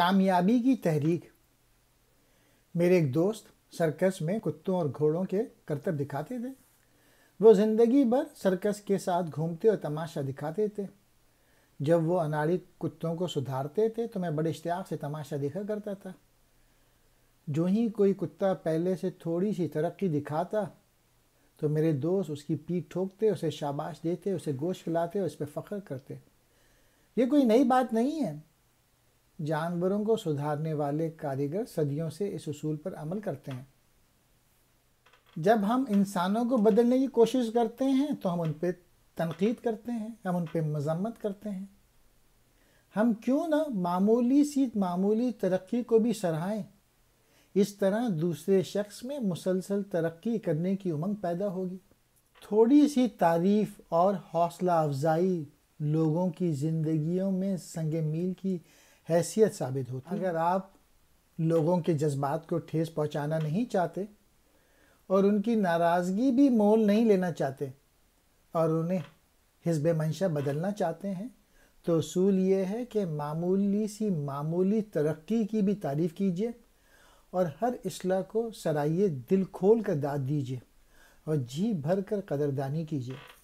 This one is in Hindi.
कामयाबी की तहरीक मेरे एक दोस्त सर्कस में कुत्तों और घोड़ों के करतब दिखाते थे वो ज़िंदगी भर सर्कस के साथ घूमते और तमाशा दिखाते थे जब वो अनाड़ी कुत्तों को सुधारते थे तो मैं बड़े इश्तियाक से तमाशा देखा करता था जो ही कोई कुत्ता पहले से थोड़ी सी तरक्की दिखाता तो मेरे दोस्त उसकी पीठ ठोकते उसे शाबाश देते उसे गोश्त खिलाते और उस पर फ़ख्र करते ये कोई नई बात नहीं है जानवरों को सुधारने वाले कारीगर सदियों से इस उसूल पर अमल करते हैं जब हम इंसानों को बदलने की कोशिश करते हैं तो हम उन पर तनकीद करते हैं हम उन पर मजम्मत करते हैं हम क्यों ना मामूली सी मामूली तरक्की को भी सराहें इस तरह दूसरे शख्स में मुसलसल तरक्की करने की उमंग पैदा होगी थोड़ी सी तारीफ़ और हौसला अफजाई लोगों की ज़िंदगियों में संग मील की हैसियत साबित होती अगर आप लोगों के जज्बात को ठेस पहुंचाना नहीं चाहते और उनकी नाराज़गी भी मोल नहीं लेना चाहते और उन्हें हिजब मंशा बदलना चाहते हैं तो असूल ये है कि मामूली सी मामूली तरक्की की भी तारीफ़ कीजिए और हर असलाह को सराइए दिल खोल कर दाद दीजिए और जी भर कर कदरदानी कीजिए